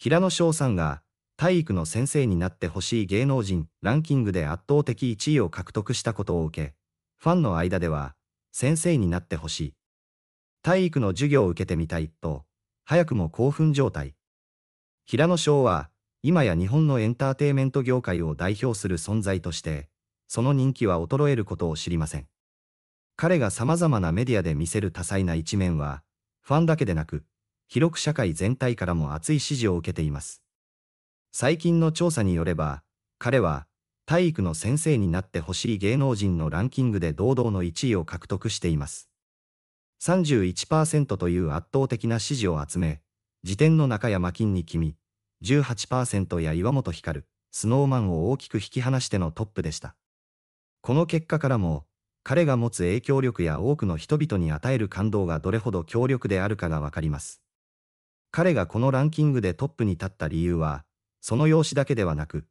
平野翔さんが体育の先生になってほしい芸能人ランキングで圧倒的1位を獲得したことを受け、ファンの間では先生になってほしい。体育の授業を受けてみたいと、早くも興奮状態。平野翔は、今や日本のエンターテイメント業界を代表する存在として、その人気は衰えることを知りません。彼が様々なメディアで見せる多彩な一面は、ファンだけでなく、広く社会全体からも熱い支持を受けています。最近の調査によれば、彼は体育の先生になってほしい芸能人のランキングで堂々の1位を獲得しています。31%という圧倒的な支持を集め、辞典の中山金に君、18%や岩本光、スノーマンを大きく引き離してのトップでした。この結果からも、彼が持つ影響力や多くの人々に与える感動がどれほど強力であるかがわかります。彼がこのランキングでトップに立った理由は、その容姿だけではなく、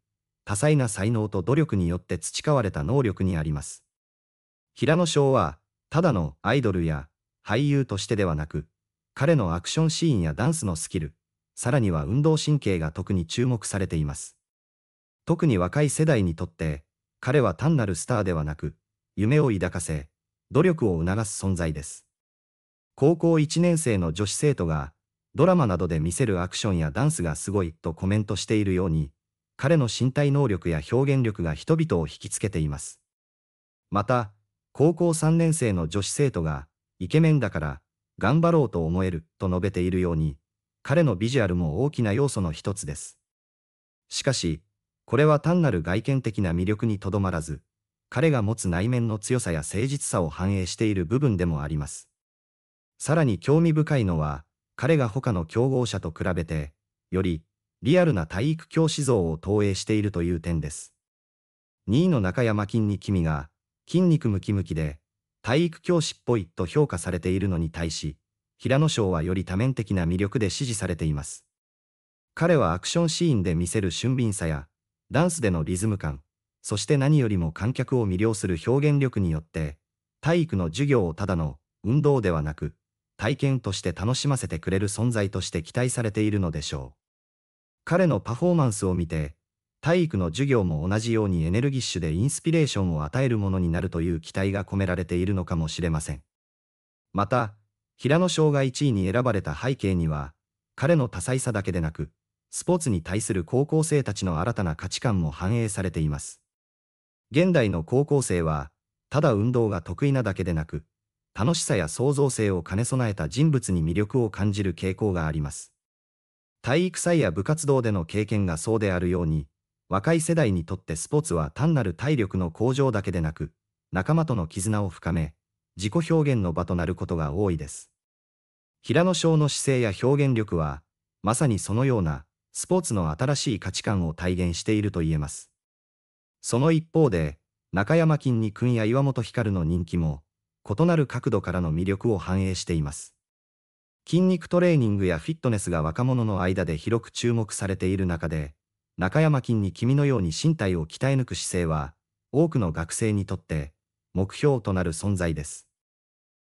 多彩な才能と努力によって培われた能力にあります。平野翔は、ただのアイドルや俳優としてではなく、彼のアクションシーンやダンスのスキル、さらには運動神経が特に注目されています。特に若い世代にとって、彼は単なるスターではなく、夢を抱かせ、努力を促す存在です。高校1年生の女子生徒が、ドラマなどで見せるアクションやダンスがすごいとコメントしているように、彼の身体能力や表現力が人々を引きつけています。また、高校3年生の女子生徒が、イケメンだから頑張ろうと思えると述べているように、彼のビジュアルも大きな要素の一つです。しかし、これは単なる外見的な魅力にとどまらず、彼が持つ内面の強さや誠実さを反映している部分でもあります。さらに興味深いのは、彼が他の競合者と比べて、よりリアルな体育教師像を投影しているという点です。2位の中山金に君が、筋肉ムキムキで、体育教師っぽいと評価されているのに対し、平野翔はより多面的な魅力で支持されています。彼はアクションシーンで見せる俊敏さや、ダンスでのリズム感、そして何よりも観客を魅了する表現力によって、体育の授業をただの運動ではなく、体験として楽しませてくれる存在として期待されているのでしょう。彼のパフォーマンスを見て、体育の授業も同じようにエネルギッシュでインスピレーションを与えるものになるという期待が込められているのかもしれません。また、平野翔が1位に選ばれた背景には、彼の多彩さだけでなく、スポーツに対する高校生たちの新たな価値観も反映されています。現代の高校生は、ただ運動が得意なだけでなく、楽しさや創造性を兼ね備えた人物に魅力を感じる傾向があります。体育祭や部活動での経験がそうであるように、若い世代にとってスポーツは単なる体力の向上だけでなく、仲間との絆を深め、自己表現の場となることが多いです。平野翔の姿勢や表現力は、まさにそのような、スポーツの新しい価値観を体現していると言えます。その一方で、中山金に君や岩本光の人気も、異なる角度からの魅力を反映しています。筋肉トレーニングやフィットネスが若者の間で広く注目されている中で、中山筋に君のように身体を鍛え抜く姿勢は、多くの学生にとって目標となる存在です。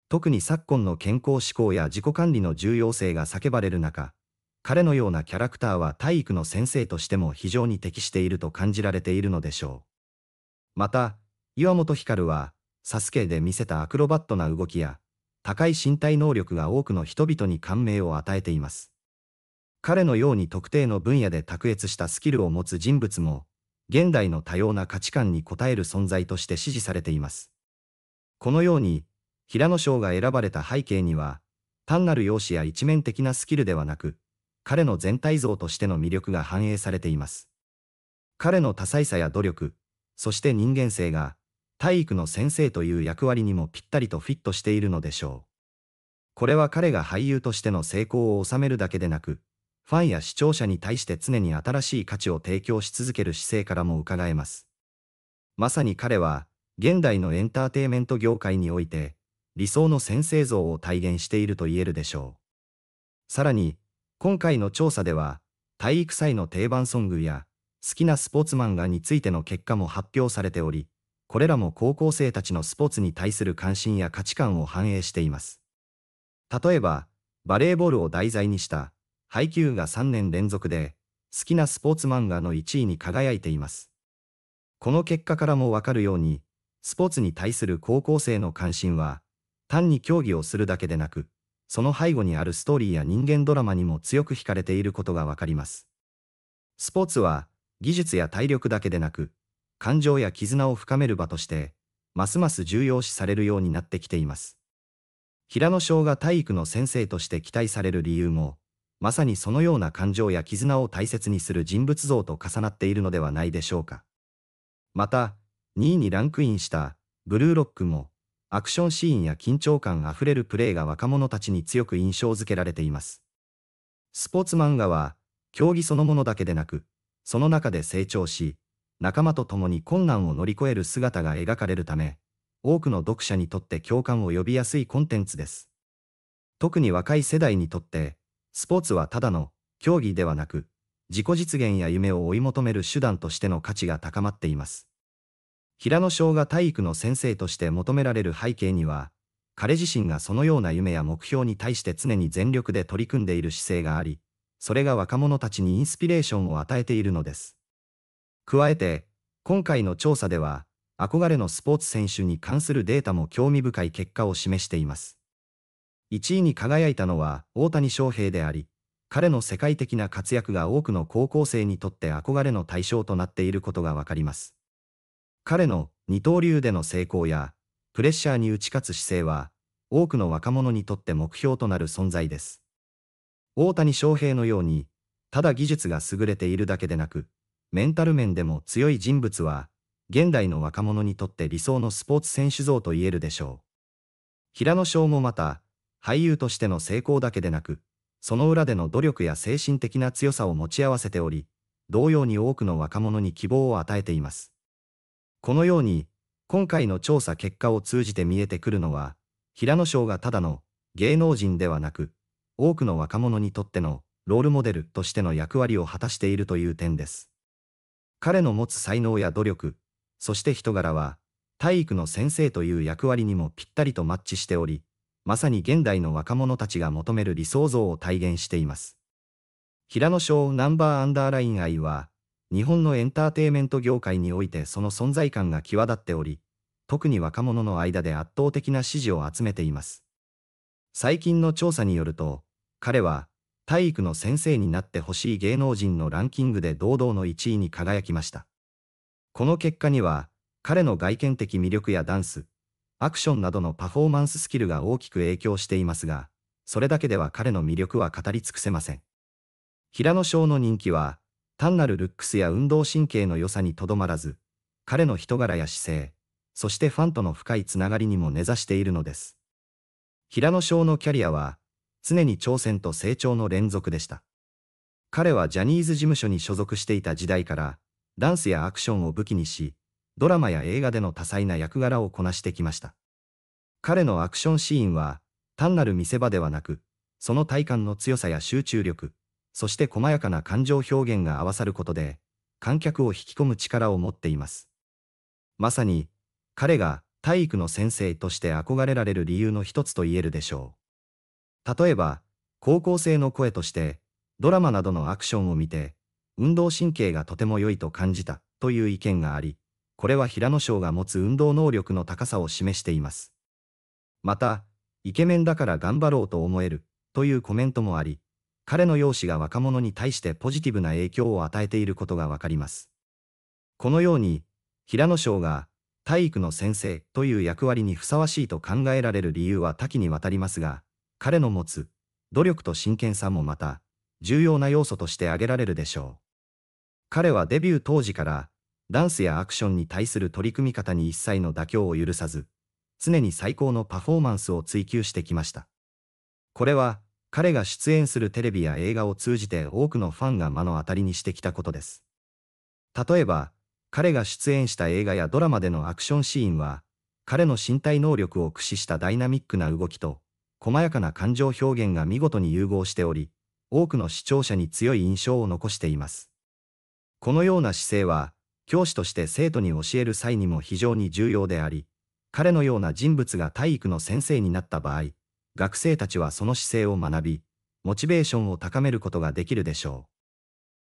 特に昨今の健康志向や自己管理の重要性が叫ばれる中、彼のようなキャラクターは体育の先生としても非常に適していると感じられているのでしょう。また、岩本光は、サスケで見せたアクロバットな動きや、高い身体能力が多くの人々に感銘を与えています。彼のように特定の分野で卓越したスキルを持つ人物も、現代の多様な価値観に応える存在として支持されています。このように、平野翔が選ばれた背景には、単なる容姿や一面的なスキルではなく、彼の全体像としての魅力が反映されています。彼の多彩さや努力、そして人間性が、体育の先生という役割にもぴったりとフィットしているのでしょう。これは彼が俳優としての成功を収めるだけでなく、ファンや視聴者に対して常に新しい価値を提供し続ける姿勢からも伺えます。まさに彼は、現代のエンターテイメント業界において、理想の先生像を体現していると言えるでしょう。さらに、今回の調査では、体育祭の定番ソングや、好きなスポーツ漫画についての結果も発表されており、これらも高校生たちのスポーツに対する関心や価値観を反映しています。例えば、バレーボールを題材にした、ハイキューが3年連続で、好きなスポーツ漫画の1位に輝いています。この結果からもわかるように、スポーツに対する高校生の関心は、単に競技をするだけでなく、その背後にあるストーリーや人間ドラマにも強く惹かれていることがわかります。スポーツは、技術や体力だけでなく、感情や絆を深める場として、ますます重要視されるようになってきています。平野翔が体育の先生として期待される理由も、まさにそのような感情や絆を大切にする人物像と重なっているのではないでしょうか。また、2位にランクインしたブルーロックも、アクションシーンや緊張感あふれるプレーが若者たちに強く印象づけられています。スポーツ漫画は、競技そのものだけでなく、その中で成長し、仲間と共に困難を乗り越える姿が描かれるため、多くの読者にとって共感を呼びやすいコンテンツです。特に若い世代にとって、スポーツはただの競技ではなく、自己実現や夢を追い求める手段としての価値が高まっています。平野翔が体育の先生として求められる背景には、彼自身がそのような夢や目標に対して常に全力で取り組んでいる姿勢があり、それが若者たちにインスピレーションを与えているのです。加えて、今回の調査では、憧れのスポーツ選手に関するデータも興味深い結果を示しています。1位に輝いたのは大谷翔平であり、彼の世界的な活躍が多くの高校生にとって憧れの対象となっていることがわかります。彼の二刀流での成功や、プレッシャーに打ち勝つ姿勢は、多くの若者にとって目標となる存在です。大谷翔平のように、ただ技術が優れているだけでなく、メンタル面でも強い人物は、現代の若者にとって理想のスポーツ選手像と言えるでしょう。平野翔もまた、俳優としての成功だけでなく、その裏での努力や精神的な強さを持ち合わせており、同様に多くの若者に希望を与えています。このように、今回の調査結果を通じて見えてくるのは、平野翔がただの芸能人ではなく、多くの若者にとってのロールモデルとしての役割を果たしているという点です。彼の持つ才能や努力、そして人柄は、体育の先生という役割にもぴったりとマッチしており、まさに現代の若者たちが求める理想像を体現しています。平野翔ナンバーアンダーライン愛は、日本のエンターテイメント業界においてその存在感が際立っており、特に若者の間で圧倒的な支持を集めています。最近の調査によると、彼は体育の先生になってほしい芸能人のランキングで堂々の1位に輝きました。この結果には、彼の外見的魅力やダンス、アクションなどのパフォーマンススキルが大きく影響していますが、それだけでは彼の魅力は語り尽くせません。平野翔の人気は、単なるルックスや運動神経の良さにとどまらず、彼の人柄や姿勢、そしてファンとの深いつながりにも根ざしているのです。平野翔のキャリアは、常に挑戦と成長の連続でした。彼はジャニーズ事務所に所属していた時代から、ダンスやアクションを武器にし、ドラマや映画での多彩な役柄をこなしてきました。彼のアクションシーンは、単なる見せ場ではなく、その体感の強さや集中力、そして細やかな感情表現が合わさることで、観客を引き込む力を持っています。まさに、彼が体育の先生として憧れられる理由の一つと言えるでしょう。例えば、高校生の声として、ドラマなどのアクションを見て、運動神経がとても良いと感じたという意見があり、これは平野翔が持つ運動能力の高さを示しています。また、イケメンだから頑張ろうと思えるというコメントもあり、彼の容姿が若者に対してポジティブな影響を与えていることがわかります。このように、平野翔が体育の先生という役割にふさわしいと考えられる理由は多岐にわたりますが、彼の持つ努力と真剣さもまた重要な要素として挙げられるでしょう。彼はデビュー当時からダンスやアクションに対する取り組み方に一切の妥協を許さず、常に最高のパフォーマンスを追求してきました。これは彼が出演するテレビや映画を通じて多くのファンが目の当たりにしてきたことです。例えば、彼が出演した映画やドラマでのアクションシーンは、彼の身体能力を駆使したダイナミックな動きと細やかな感情表現が見事に融合しており、多くの視聴者に強い印象を残しています。このような姿勢は、教師として生徒に教える際にも非常に重要であり、彼のような人物が体育の先生になった場合、学生たちはその姿勢を学び、モチベーションを高めることができるでしょう。